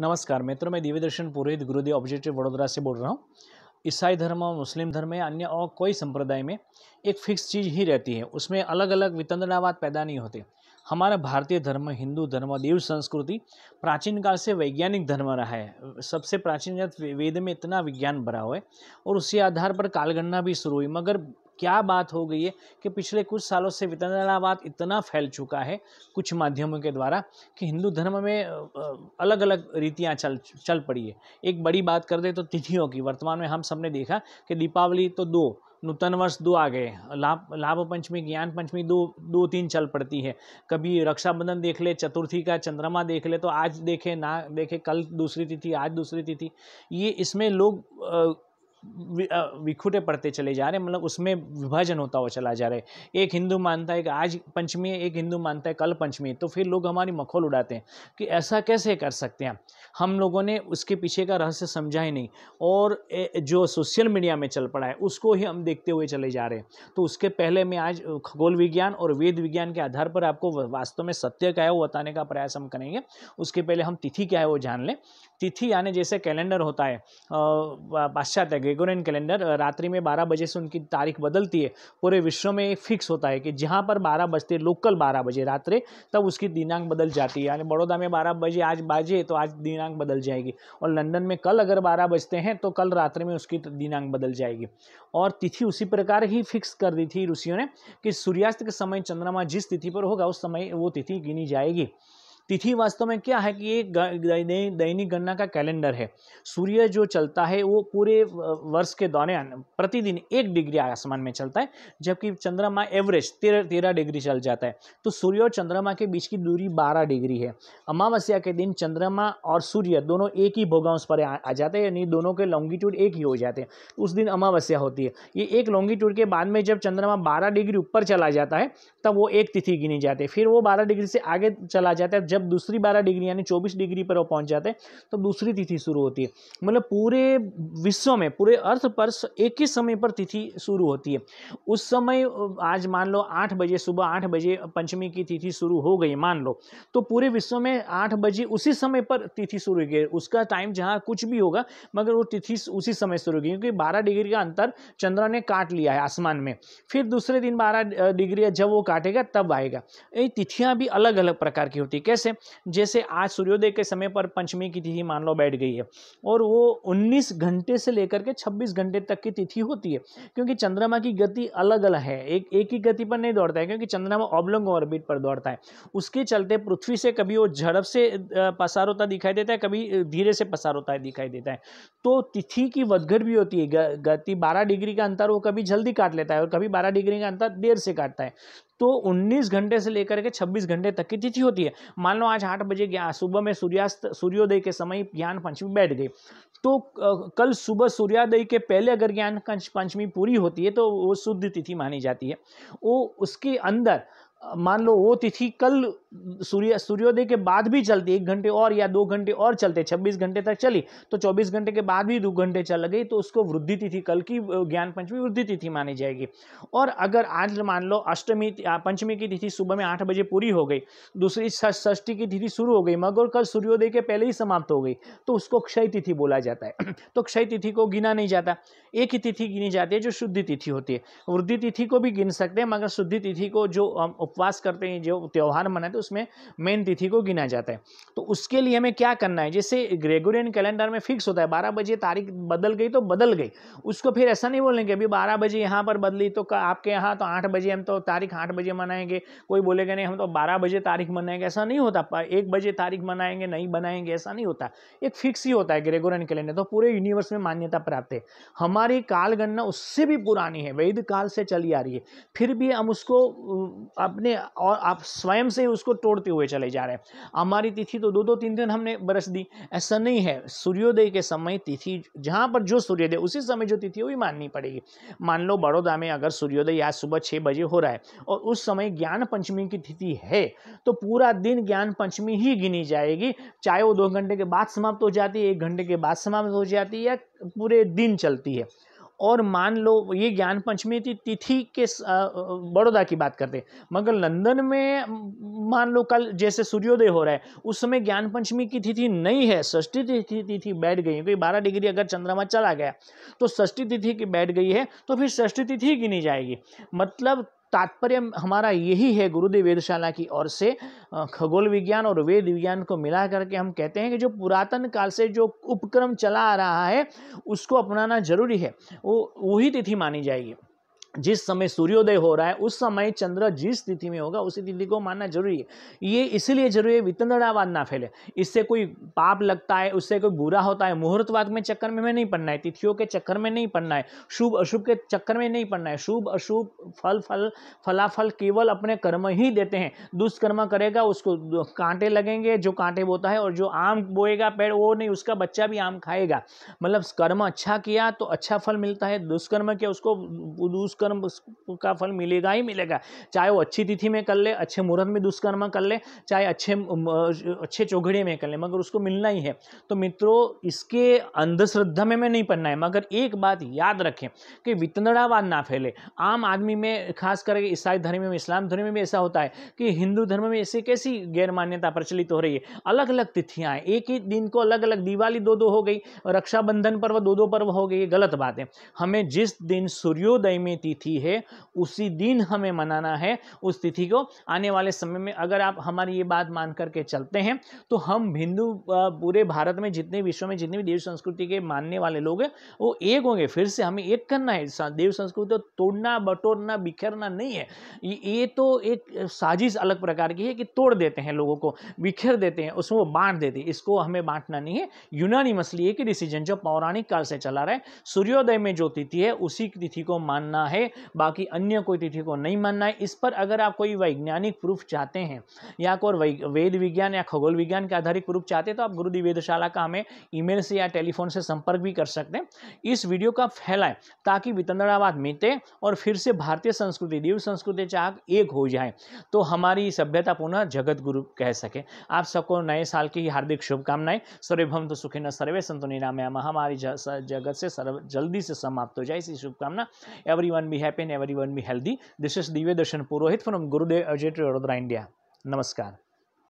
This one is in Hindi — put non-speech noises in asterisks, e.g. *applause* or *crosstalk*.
नमस्कार मित्रों मैं दिव्य दर्शन पुरोहित गुरुदेव ऑब्जेक्टिव वडोदरा से बोल रहा हूँ ईसाई धर्म और मुस्लिम धर्म में अन्य और कोई संप्रदाय में एक फिक्स चीज़ ही रहती है उसमें अलग अलग वितंदनावाद पैदा नहीं होते हमारा भारतीय धर्म हिंदू धर्म देव संस्कृति प्राचीन काल से वैज्ञानिक धर्म रहा है सबसे प्राचीन वेद में इतना विज्ञान भरा हुआ है और उसी आधार पर कालगणना भी शुरू हुई मगर क्या बात हो गई है कि पिछले कुछ सालों से वितरणावाद इतना फैल चुका है कुछ माध्यमों के द्वारा कि हिंदू धर्म में अलग अलग रीतियाँ चल चल पड़ी है एक बड़ी बात कर दे तो तिथियों की वर्तमान में हम सबने देखा कि दीपावली तो दो नूतन वर्ष दो आ गए लाभ लाभ पंचमी ज्ञान पंचमी दो दो तीन चल पड़ती है कभी रक्षाबंधन देख ले चतुर्थी का चंद्रमा देख ले तो आज देखे ना देखे कल दूसरी तिथि आज दूसरी तिथि ये इसमें लोग विखुटे पड़ते चले जा रहे मतलब उसमें विभाजन होता हुआ चला जा रहा है एक हिंदू मानता है कि आज पंचमी है एक हिंदू मानता है कल पंचमी है तो फिर लोग हमारी मखोल उड़ाते हैं कि ऐसा कैसे कर सकते हैं हम लोगों ने उसके पीछे का रहस्य समझा ही नहीं और जो सोशल मीडिया में चल पड़ा है उसको ही हम देखते हुए चले जा रहे हैं तो उसके पहले मैं आज खगोल विज्ञान और वेद विज्ञान के आधार पर आपको वास्तव में सत्य क्या है वो बताने का प्रयास हम करेंगे उसके पहले हम तिथि क्या है वो जान लें तिथि यानी जैसे कैलेंडर होता है पाश्चात्य ग्रेगोरियन कैलेंडर रात्रि में बारह बजे से उनकी तारीख बदलती है पूरे विश्व में फिक्स होता है कि जहाँ पर बारह बजते लोकल बारह बजे रात्रि तब उसकी दिनांक बदल जाती है यानी बड़ौदा में बारह बजे आज बाजे तो आज दिनांक बदल जाएगी और लंदन में कल अगर बारह बजते हैं तो कल रात्रि में उसकी दिनांक बदल जाएगी और तिथि उसी प्रकार ही फिक्स कर दी थी ऋषियों ने कि सूर्यास्त के समय चंद्रमा जिस तिथि पर होगा उस समय वो तिथि गिनी जाएगी तिथि वास्तव में क्या है कि ये दैनिक गणना का कैलेंडर है सूर्य जो चलता है वो पूरे वर्ष के दौरान प्रतिदिन एक डिग्री आसमान में चलता है जबकि चंद्रमा एवरेज तेरह तेरह डिग्री चल जाता है तो सूर्य और चंद्रमा के बीच की दूरी बारह डिग्री है अमावस्या के दिन चंद्रमा और सूर्य दोनों एक ही भोगांश पर आ, जाते हैं यानी दोनों के लॉन्गिट्यूड एक ही हो जाते हैं तो उस दिन अमावस्या होती है ये एक लॉन्गिट्यूड के बाद में जब चंद्रमा बारह डिग्री ऊपर चला जाता है तब वो एक तिथि गिनी जाती है फिर वो बारह डिग्री से आगे चला जाता है जब जब दूसरी बारह डिग्री यानी चौबीस डिग्री पर वो पहुंच जाते हैं तो दूसरी तिथि शुरू होती है मतलब पूरे विश्व में पूरे अर्थ पर एक ही समय पर तिथि शुरू होती है उस समय आज मान लो आठ बजे सुबह आठ बजे पंचमी की तिथि शुरू हो गई मान लो तो पूरे विश्व में आठ बजे उसी समय पर तिथि शुरू हुई उसका टाइम जहाँ कुछ भी होगा मगर वो तिथि उसी समय शुरू हुई क्योंकि बारह डिग्री का अंतर चंद्र ने काट लिया है आसमान में फिर दूसरे दिन बारह डिग्री जब वो काटेगा तब आएगा ये तिथियाँ भी अलग अलग प्रकार की होती है कैसे से जैसे आज सूर्योदय के समय पर पंचमी की तिथि मान लो बैठ गई है और वो 19 घंटे से लेकर के 26 घंटे तक की तिथि होती है क्योंकि चंद्रमा की गति अलग अलग है एक एक ही गति पर नहीं दौड़ता है क्योंकि चंद्रमा ऑब्लंग ऑर्बिट पर दौड़ता है उसके चलते पृथ्वी से कभी वो झड़प से पसार होता दिखाई देता है कभी धीरे से पसार होता है दिखाई देता है तो तिथि की वधघट भी होती है गति बारह डिग्री का अंतर वो कभी जल्दी काट लेता है और कभी बारह डिग्री का अंतर देर से काटता है तो 19 घंटे से लेकर के 26 घंटे तक की तिथि होती है मान लो आज आठ बजे सुबह में सूर्यास्त सूर्योदय के समय ज्ञान पंचमी बैठ गई तो कल सुबह सूर्योदय के पहले अगर ज्ञान पंचमी पूरी होती है तो वो शुद्ध तिथि मानी जाती है वो उसके अंदर मान लो वो तिथि कल सूर्य सूर्योदय के बाद भी चलती एक घंटे और या दो घंटे और चलते 26 घंटे तक चली तो 24 घंटे के बाद भी दो घंटे चल गई तो उसको वृद्धि तिथि कल की ज्ञान पंचमी वृद्धि तिथि मानी जाएगी और अगर आज मान लो अष्टमी पंचमी की तिथि सुबह में आठ बजे पूरी हो गई दूसरी षष्ठी की तिथि शुरू हो गई मगर कल सूर्योदय के पहले ही समाप्त हो गई तो उसको क्षय तिथि बोला जाता है *clears throat* तो क्षय तिथि को गिना नहीं जाता एक ही तिथि गिनी जाती है जो शुद्धि तिथि होती है वृद्धि तिथि को भी गिन सकते हैं मगर शुद्धि तिथि को जो उपवास करते हैं जो त्यौहार मनाते हैं उसमें मेन तिथि को गिना जाता है तो उसके लिए हमें क्या करना है जैसे ग्रेगोरियन कैलेंडर में फिक्स होता है बारह बजे तारीख बदल गई तो बदल गई उसको फिर ऐसा नहीं बोलेंगे अभी बारह बजे यहाँ पर बदली तो आपके यहाँ तो आठ बजे हम तो तारीख आठ बजे मनाएंगे कोई बोलेगा नहीं हम तो बारह बजे तारीख मनाएंगे ऐसा नहीं होता एक बजे तारीख मनाएंगे नहीं बनाएंगे ऐसा नहीं होता एक फिक्स ही होता है ग्रेगोरियन कैलेंडर तो पूरे यूनिवर्स में मान्यता प्राप्त है हमारी कालगणना उससे भी पुरानी है वैध काल से चली आ रही है फिर भी हम उसको आप अपने और आप स्वयं से उसको तोड़ते हुए चले जा रहे हैं हमारी तिथि तो दो दो तीन दिन हमने बरस दी ऐसा नहीं है सूर्योदय के समय तिथि जहाँ पर जो सूर्योदय उसी समय जो तिथि वही माननी पड़ेगी मान लो बड़ौदा में अगर सूर्योदय आज सुबह छः बजे हो रहा है और उस समय ज्ञान पंचमी की तिथि है तो पूरा दिन ज्ञान पंचमी ही गिनी जाएगी चाहे वो दो घंटे के बाद समाप्त हो जाती है एक घंटे के बाद समाप्त हो जाती है या पूरे दिन चलती है और मान लो ये ज्ञान पंचमी तिथि के बड़ौदा की बात करते हैं मगर लंदन में मान लो कल जैसे सूर्योदय हो रहा है उस समय ज्ञान पंचमी की तिथि नहीं है षष्ठी तिथि तिथि बैठ गई क्योंकि बारह डिग्री अगर चंद्रमा चला गया तो षष्ठी तिथि की बैठ गई है तो फिर षष्ठी तिथि गिनी जाएगी मतलब तात्पर्य हमारा यही है गुरुदेव वेदशाला की ओर से खगोल विज्ञान और वेद विज्ञान को मिला करके हम कहते हैं कि जो पुरातन काल से जो उपक्रम चला आ रहा है उसको अपनाना जरूरी है वो वही तिथि मानी जाएगी जिस समय सूर्योदय हो रहा है उस समय चंद्र जिस तिथि में होगा उसी तिथि को मानना जरूरी है ये इसलिए जरूरी है वितंदड़ावाद ना फैले इससे कोई पाप लगता है उससे कोई बुरा होता है मुहूर्तवाद में चक्कर में नहीं पड़ना है तिथियों के चक्कर में नहीं पड़ना है शुभ अशुभ के चक्कर में नहीं पड़ना है शुभ अशुभ फल फल फलाफल केवल अपने कर्म ही देते हैं दुष्कर्म करेगा उसको कांटे लगेंगे जो कांटे बोता है और जो आम बोएगा पेड़ वो नहीं उसका बच्चा भी आम खाएगा मतलब कर्म अच्छा किया तो अच्छा फल मिलता है दुष्कर्म किया उसको दुष्कर्म दुष्कर्म का फल मिलेगा ही मिलेगा चाहे वो अच्छी तिथि में कर ले अच्छे मुहूर्त में दुष्कर्म कर ले चाहे अच्छे अच्छे चौघड़े में कर ले मगर उसको मिलना ही है तो मित्रों इसके अंधश्रद्धा में मैं नहीं पढ़ना है मगर एक बात याद रखें कि वितंडड़ावाद ना फैले आम आदमी में खास करके ईसाई धर्म में इस्लाम धर्म में भी ऐसा होता है कि हिंदू धर्म में ऐसी कैसी गैर मान्यता प्रचलित हो रही है अलग अलग तिथियाँ हैं एक ही दिन को अलग अलग दिवाली दो दो हो गई रक्षाबंधन पर्व दो दो पर्व हो गई ये गलत बात है हमें जिस दिन सूर्योदय में तिथि है उसी दिन हमें मनाना है उस तिथि को आने वाले समय में अगर आप हमारी ये बात मान करके चलते हैं तो हम हिंदू पूरे भारत में जितने विश्व में जितने भी देव संस्कृति के मानने वाले लोग हैं वो एक होंगे फिर से हमें एक करना है देव संस्कृति को तो तोड़ना बटोरना बिखरना नहीं है ये तो एक साजिश अलग प्रकार की है कि तोड़ देते हैं लोगों को बिखेर देते हैं उसमें वो बांट देते हैं इसको हमें बांटना नहीं है यूनानी मसली एक डिसीजन जो पौराणिक काल से चला रहा है सूर्योदय में जो तिथि है उसी तिथि को मानना है है बाकी अन्य कोई तिथि को नहीं मानना है इस पर अगर आप कोई वैज्ञानिक प्रूफ चाहते हैं या कोई वेद विज्ञान या खगोल विज्ञान के आधारित प्रूफ चाहते हैं तो आप गुरुदेव वेदशाला का हमें ईमेल से या टेलीफोन से संपर्क भी कर सकते हैं इस वीडियो का फैलाएं ताकि वितंदड़ावाद मिटे और फिर से भारतीय संस्कृति देव संस्कृति चाहक एक हो जाए तो हमारी सभ्यता पुनः जगत गुरु कह सके आप सबको नए साल की हार्दिक शुभकामनाएं सर्वभम तो सुखी न सर्वे संतो निरामया महामारी जगत से सर्व जल्दी से समाप्त हो जाए इसी शुभकामना every one everyone be happy and everyone be healthy. This is Divya Darshan Purohit from Gurudev Ajay Rodra India. Namaskar.